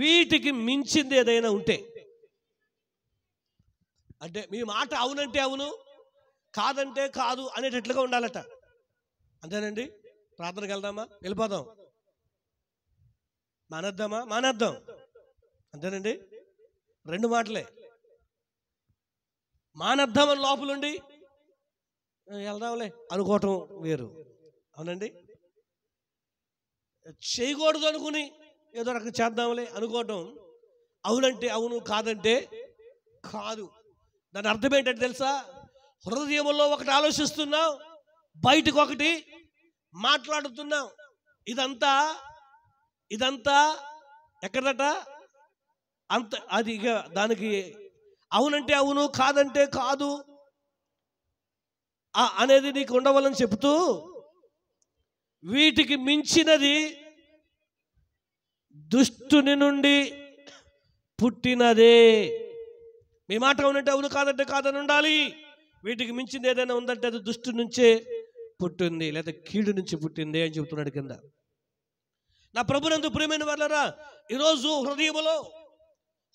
వీటికి మించింది ఏదైనా ఉంటే అంటే మీ మాట అవునంటే అవును కాదంటే కాదు అనేటట్లుగా ఉండాలట అంతేనండి ప్రార్థనకి వెళ్దామా వెళ్ళిపోదాం మానేద్దామా మానేద్దాం అంతేనండి రెండు మాటలే మానేద్దామని లోపలుండి వెళ్దాంలే అనుకోవటం వేరు అవునండి చేయకూడదు అనుకుని ఏదో రకం చేద్దాంలే అనుకోవటం అవునంటే అవును కాదంటే కాదు దాని అర్థం ఏంటంటే తెలుసా హృదయంలో ఒకటి ఆలోచిస్తున్నాం బయటకు ఒకటి మాట్లాడుతున్నాం ఇదంతా ఇదంతా ఎక్కడట అంత అది ఇక దానికి అవునంటే అవును కాదంటే కాదు అనేది నీకు ఉండవాలని చెబుతూ వీటికి మించినది దుష్టుని నుండి పుట్టినదే మీ మాట ఉన్నట్టు అవును కాదంటే కాదని ఉండాలి వీటికి మించింది ఏదైనా ఉందంటే అది దుష్టు నుంచే పుట్టింది లేదా కీడు నుంచి పుట్టింది అని చెబుతున్నాడు కింద నా ప్రభునందు ప్రేమైన వాళ్ళరా ఈరోజు హృదయములో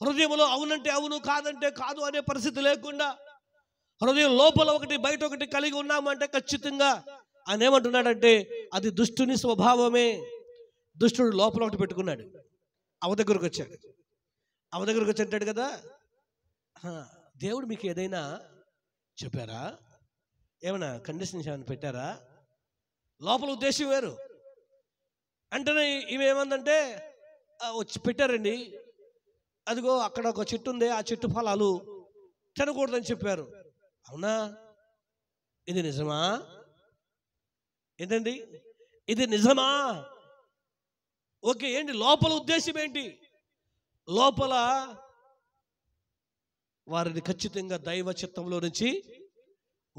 హృదయములో అవునంటే అవును కాదంటే కాదు అనే పరిస్థితి లేకుండా హృదయం లోపల ఒకటి బయట ఒకటి కలిగి ఉన్నామంటే ఖచ్చితంగా ఆయన ఏమంటున్నాడంటే అది దుష్టుని స్వభావమే దుష్టుడు లోపల ఒకటి పెట్టుకున్నాడు అవ దగ్గరకు వచ్చాడు అవ దగ్గరకు వచ్చి అంటాడు కదా దేవుడు మీకు ఏదైనా చెప్పారా ఏమైనా కండిషన్స్ ఏమైనా పెట్టారా లోపల ఉద్దేశం వేరు అంటేనే ఇవి ఏమందంటే వచ్చి పెట్టారండి అదిగో అక్కడ ఒక చెట్టు ఉంది ఆ చెట్టు ఫలాలు తినకూడదని చెప్పారు అవునా ఇది నిజమా ఏంటండి ఇది నిజమా ఓకే ఏంటి లోపల ఉద్దేశం ఏంటి లోపల వారిని ఖచ్చితంగా దైవ చిత్తంలో నుంచి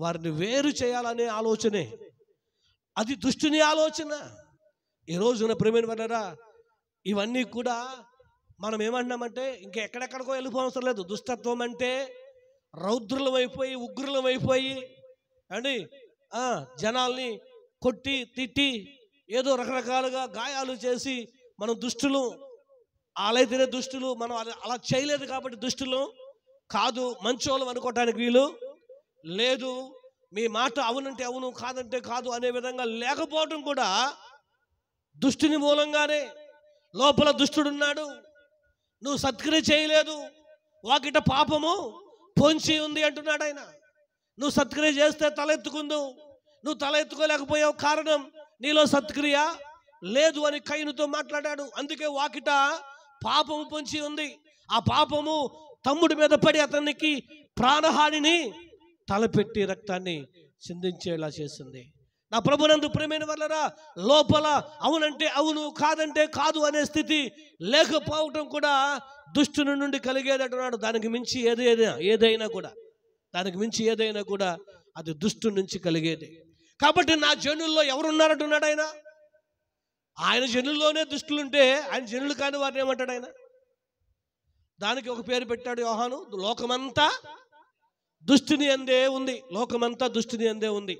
వారిని వేరు చేయాలనే ఆలోచనే అది దుష్టుని ఆలోచన ఈ రోజున ప్రేమైన పడ్డారా ఇవన్నీ కూడా మనం ఏమంటున్నామంటే ఇంకెక్కడెక్కడికో వెళ్ళిపోవసరం లేదు దుష్టత్వం అంటే రౌద్రులమైపోయి ఉగ్రులమైపోయి అండి జనాల్ని కొట్టి తిట్టి ఏదో రకరకాలుగా గాయాలు చేసి మనం దుష్టులు అలాయితేనే దుష్టులు మనం అలా చేయలేదు కాబట్టి దుష్టులు కాదు మంచోళం అనుకోవటానికి వీలు లేదు మీ మాట అవునంటే అవును కాదంటే కాదు అనే విధంగా లేకపోవటం కూడా దుష్టిని మూలంగానే లోపల దుష్టుడున్నాడు నువ్వు సత్క్రియ చేయలేదు వాకిట పాపము పొంచి ఉంది అంటున్నాడు ఆయన నువ్వు సత్క్రియ చేస్తే తలెత్తుకుందు నువ్వు తల ఎత్తుకోలేకపోయావు కారణం నీలో సత్క్రియ లేదు అని కైనుతో మాట్లాడాడు అందుకే వాకిట పాపము పొంచి ఉంది ఆ పాపము తమ్ముడి మీద పడి అతనికి ప్రాణహానిని తలపెట్టి రక్తాన్ని చిందించేలా చేసింది నా ప్రభునందు ప్రేమైన వాళ్ళరా లోపల అవునంటే అవును కాదంటే కాదు అనే స్థితి లేకపోవటం కూడా దుష్టుని నుండి కలిగేది అంటున్నాడు దానికి మించి ఏదైనా ఏదైనా కూడా దానికి మించి ఏదైనా కూడా అది దుష్టు నుంచి కలిగేది కాబట్టి నా జనుల్లో ఎవరున్నారంటున్నాడు ఆయన ఆయన జనుల్లోనే దుష్టులుంటే ఆయన జనులు కాని వారిని ఏమంటాడు ఆయన దానికి ఒక పేరు పెట్టాడు యోహాను లోకమంతా దుష్టిని అందే ఉంది లోకమంతా దుష్టిని అందే ఉంది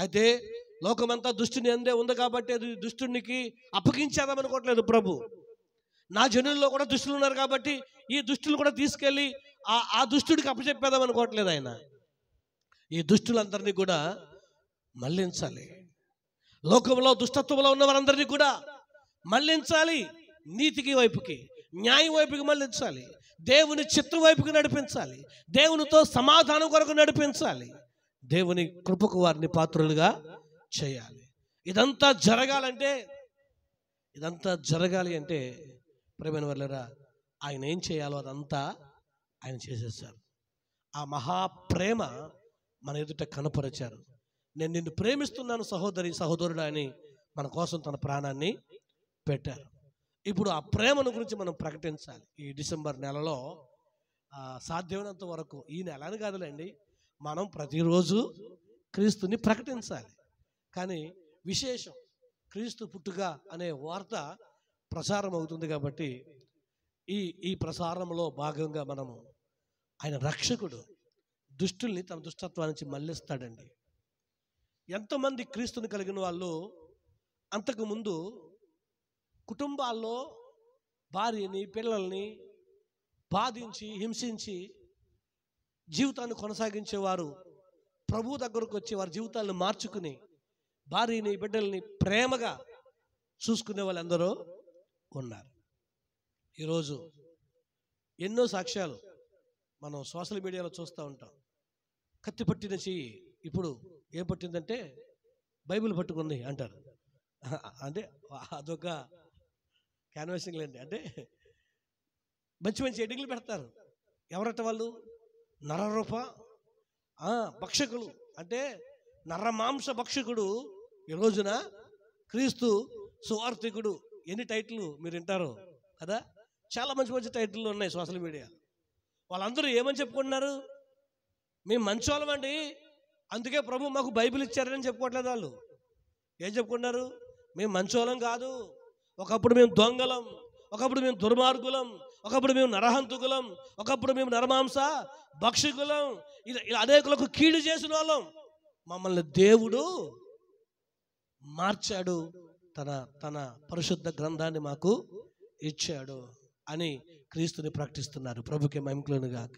అయితే లోకమంతా దుష్టుని అందే ఉంది కాబట్టి అది దుష్టునికి అనుకోవట్లేదు ప్రభు నా జనుల్లో కూడా దుష్టులు ఉన్నారు కాబట్టి ఈ దుష్టులు కూడా తీసుకెళ్ళి ఆ ఆ దుష్టుడికి అప్పచెప్పేదాం అనుకోవట్లేదు ఆయన ఈ దుష్టులందరినీ కూడా మళ్లించాలి లోకంలో దుష్టత్వంలో ఉన్న వారందరినీ కూడా మళ్లించాలి నీతికి వైపుకి న్యాయం వైపుకి మళ్ళించాలి దేవుని చిత్ర వైపుకి నడిపించాలి దేవునితో సమాధానం కొరకు నడిపించాలి దేవుని కృపకు వారిని పాత్రులుగా చేయాలి ఇదంతా జరగాలంటే ఇదంతా జరగాలి అంటే ప్రేమైన వర్లరా ఆయన ఏం చేయాలో అదంతా ఆయన చేసేసారు ఆ మహాప్రేమ మన ఎదుట కనపరిచారు నేను నిన్ను ప్రేమిస్తున్నాను సహోదరి సహోదరుడు అని మన కోసం తన ప్రాణాన్ని పెట్టారు ఇప్పుడు ఆ ప్రేమను గురించి మనం ప్రకటించాలి ఈ డిసెంబర్ నెలలో సాధ్యమైనంత వరకు ఈ నెలని కాదులేండి మనం ప్రతిరోజు క్రీస్తుని ప్రకటించాలి కానీ విశేషం క్రీస్తు పుట్టుక అనే వార్త ప్రసారం అవుతుంది కాబట్టి ఈ ఈ ప్రసారంలో భాగంగా మనము ఆయన రక్షకుడు దుష్టుల్ని తమ దుష్టత్వం నుంచి మళ్ళిస్తాడండి ఎంతమంది క్రీస్తుని కలిగిన వాళ్ళు అంతకుముందు కుటుంబాల్లో భార్యని పిల్లల్ని బాధించి హింసించి జీవితాన్ని కొనసాగించేవారు ప్రభు దగ్గరకు వచ్చి వారి జీవితాలను మార్చుకుని భార్యని బిడ్డల్ని ప్రేమగా చూసుకునే వాళ్ళందరూ ఉన్నారు ఈరోజు ఎన్నో సాక్ష్యాలు మనం సోషల్ మీడియాలో చూస్తూ ఉంటాం కత్తి పట్టిన చెయ్యి ఇప్పుడు ఏం పట్టిందంటే బైబిల్ పట్టుకుంది అంటారు అంటే అదొక క్యాన్వాసింగ్ లేండి అంటే మంచి మంచి ఎడింగ్లు పెడతారు ఎవరట వాళ్ళు నరరూప భక్షకులు అంటే నర మాంస భక్షకుడు ఈ రోజున క్రీస్తు సువార్థికుడు ఎన్ని టైటిల్ మీరు వింటారు కదా చాలా మంచి మంచి టైటిల్ ఉన్నాయి సోషల్ మీడియా వాళ్ళందరూ ఏమని చెప్పుకుంటున్నారు మేము వాళ్ళమండి అందుకే ప్రభు మాకు బైబిల్ ఇచ్చారని చెప్పుకోవట్లేదు వాళ్ళు ఏం చెప్పుకున్నారు మేము మంచోళం కాదు ఒకప్పుడు మేము దొంగలం ఒకప్పుడు మేము దుర్మార్గులం ఒకప్పుడు మేము నరహంతుకులం ఒకప్పుడు మేము నరమాంస భక్షకులం ఇలా అనేకులకు కీడు చేసిన వాళ్ళం మమ్మల్ని దేవుడు మార్చాడు తన తన పరిశుద్ధ గ్రంథాన్ని మాకు ఇచ్చాడు అని క్రీస్తుని ప్రకటిస్తున్నారు ప్రభుకి గాక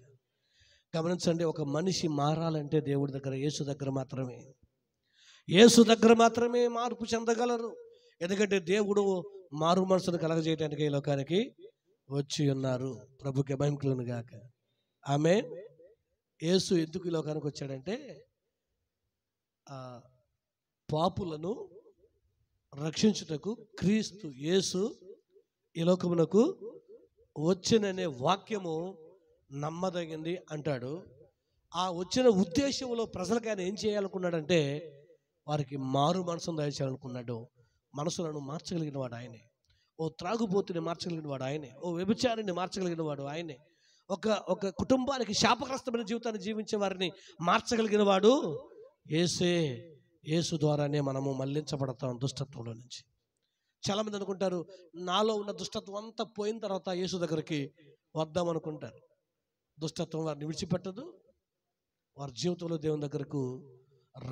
గమనించండి ఒక మనిషి మారాలంటే దేవుడి దగ్గర యేసు దగ్గర మాత్రమే యేసు దగ్గర మాత్రమే మార్పు చెందగలరు ఎందుకంటే దేవుడు మారు మనసును కలగజేయడానికి ఈ లోకానికి వచ్చి ఉన్నారు ప్రభుకి మహిమకులను గాక ఆమె యేసు ఎందుకు ఈ లోకానికి వచ్చాడంటే పాపులను రక్షించుటకు క్రీస్తు యేసు ఈ లోకమునకు వచ్చిననే వాక్యము నమ్మదగింది అంటాడు ఆ వచ్చిన ఉద్దేశంలో ప్రజలకు ఆయన ఏం చేయాలనుకున్నాడంటే వారికి మారు మనసును దయచేయాలనుకున్నాడు మనసులను మార్చగలిగిన వాడు ఆయనే ఓ త్రాగుబోతుని మార్చగలిగిన వాడు ఆయనే ఓ వ్యభిచారిని మార్చగలిగిన వాడు ఆయనే ఒక ఒక కుటుంబానికి శాపగ్రస్తమైన జీవితాన్ని జీవించే వారిని మార్చగలిగిన వాడు ఏసే యేసు ద్వారానే మనము మళ్లించబడతాం దుష్టత్వంలో నుంచి చాలామంది అనుకుంటారు నాలో ఉన్న దుష్టత్వం అంతా పోయిన తర్వాత యేసు దగ్గరికి వద్దాం అనుకుంటారు దుష్టత్వం వారిని విడిచిపెట్టదు వారి జీవితంలో దేవుని దగ్గరకు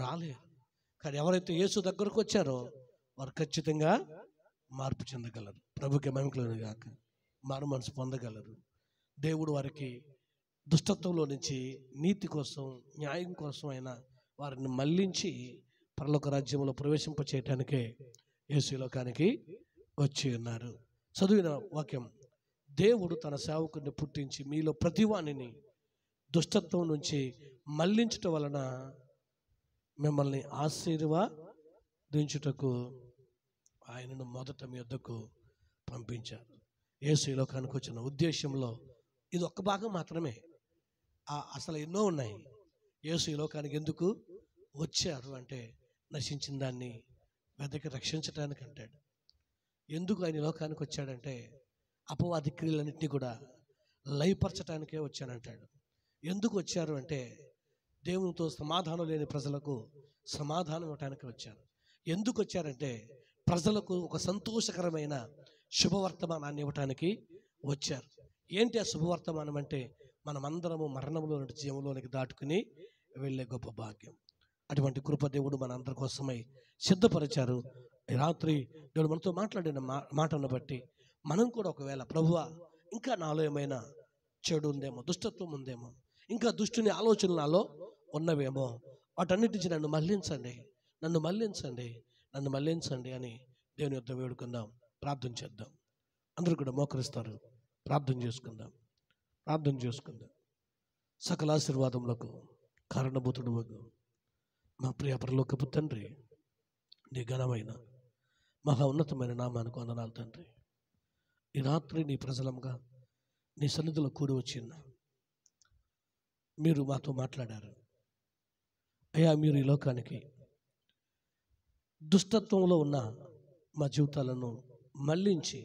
రాలేదు కానీ ఎవరైతే యేసు దగ్గరకు వచ్చారో వారు ఖచ్చితంగా మార్పు చెందగలరు ప్రభుకి మహిమకులను కాక మారు మనసు పొందగలరు దేవుడు వారికి దుష్టత్వంలో నుంచి నీతి కోసం న్యాయం కోసం అయినా వారిని మళ్లించి పరలోక రాజ్యంలో ప్రవేశింప చేయటానికే యేసు లోకానికి వచ్చి ఉన్నారు చదివిన వాక్యం దేవుడు తన సేవకుని పుట్టించి మీలో ప్రతివాణిని దుష్టత్వం నుంచి మళ్లించటం వలన మిమ్మల్ని ఆశీర్వదించుటకు ఆయనను మొదట మీ వద్దకు పంపించారు ఏసు లోకానికి వచ్చిన ఉద్దేశంలో ఇది ఒక్క భాగం మాత్రమే అసలు ఎన్నో ఉన్నాయి ఏసు లోకానికి ఎందుకు వచ్చారు అంటే నశించిన దాన్ని వెదకి రక్షించడానికి అంటాడు ఎందుకు ఆయన లోకానికి వచ్చాడంటే అపవాది క్రియలన్నింటినీ కూడా లయపరచడానికే వచ్చానంటాడు ఎందుకు వచ్చారు అంటే దేవునితో సమాధానం లేని ప్రజలకు సమాధానం ఇవ్వటానికి వచ్చాను ఎందుకు వచ్చారంటే ప్రజలకు ఒక సంతోషకరమైన శుభవర్తమానాన్ని ఇవ్వటానికి వచ్చారు ఏంటి ఆ శుభవర్తమానం అంటే మనమందరము మరణంలో జీవంలోనికి దాటుకుని వెళ్ళే గొప్ప భాగ్యం అటువంటి కృపదేవుడు మన అందరి కోసమై సిద్ధపరిచారు రాత్రి దేవుడు మనతో మాట్లాడిన మా మాటను బట్టి మనం కూడా ఒకవేళ ప్రభువ ఇంకా నాలో ఏమైనా చెడు ఉందేమో దుష్టత్వం ఉందేమో ఇంకా దుష్టుని ఆలోచనలు నాలో ఉన్నవేమో వాటన్నిటించి నన్ను మళ్లించండి నన్ను మళ్లించండి నన్ను మళ్లించండి అని దేవుని యుద్ధం వేడుకుందాం ప్రార్థన చేద్దాం అందరూ కూడా మోకరిస్తారు ప్రార్థన చేసుకుందాం ప్రార్థన చేసుకుందాం సకల ఆశీర్వాదములకు కారణభూతుడు మా ప్రియ పరలోకపు తండ్రి నీ ఘనమైన మహా ఉన్నతమైన నామానికి వందనాలు తండ్రి ఈ రాత్రి నీ ప్రజలంగా నీ సన్నిధిలో కూడి వచ్చిన మీరు మాతో మాట్లాడారు అయ్యా మీరు ఈ లోకానికి దుష్టత్వంలో ఉన్న మా జీవితాలను మళ్ళించి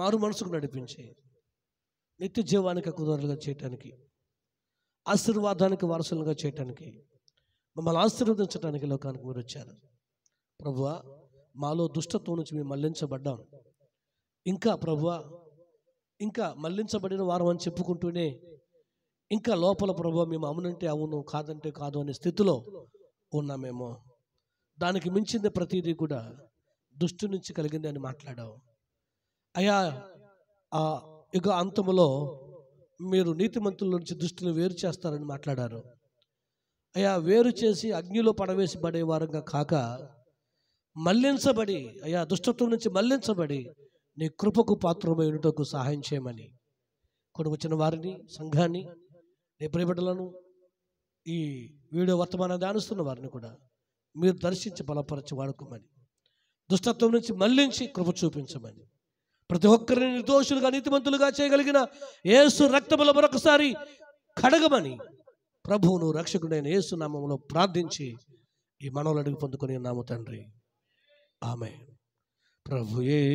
మారు మనసుకు నడిపించి నిత్య జీవానికి కుదరలుగా చేయటానికి ఆశీర్వాదానికి వారసులుగా చేయటానికి మమ్మల్ని ఆశీర్వదించడానికి లోకానికి మీరు వచ్చారు ప్రభు మాలో దుష్టత్వం నుంచి మేము మళ్లించబడ్డాం ఇంకా ప్రభు ఇంకా మళ్లించబడిన వారం అని చెప్పుకుంటూనే ఇంకా లోపల ప్రభు మేము అవునంటే అవును కాదంటే కాదు అనే స్థితిలో ఉన్నామేమో దానికి మించింది ప్రతిదీ కూడా దుష్టి నుంచి కలిగింది అని మాట్లాడావు అయా ఆ యుగ అంతములో మీరు నీతిమంతుల నుంచి దుష్టిని వేరు చేస్తారని మాట్లాడారు అయా వేరు చేసి అగ్నిలో పడవేసి పడేవారంగా కాక మళ్లించబడి అయా దుష్టత్వం నుంచి మళ్లించబడి నీ కృపకు పాత్రమైనటకు సహాయం చేయమని కొడుకు వచ్చిన వారిని సంఘాన్ని నీ ప్రియబిడ్డలను ఈ వీడియో వర్తమానం ధ్యానిస్తున్న వారిని కూడా మీరు దర్శించి బలపరచి వాడుకోమని దుష్టత్వం నుంచి మళ్లించి కృప చూపించమని ప్రతి ఒక్కరిని నిర్దోషులుగా నీతిమంతులుగా చేయగలిగిన ఏసు రక్తముల మరొకసారి కడగమని ప్రభువును రక్షకుడైన యేసునామంలో ప్రార్థించి ఈ మనవులు అడిగి పొందుకొని ఉన్నాము తండ్రి ఆమె ప్రభుయే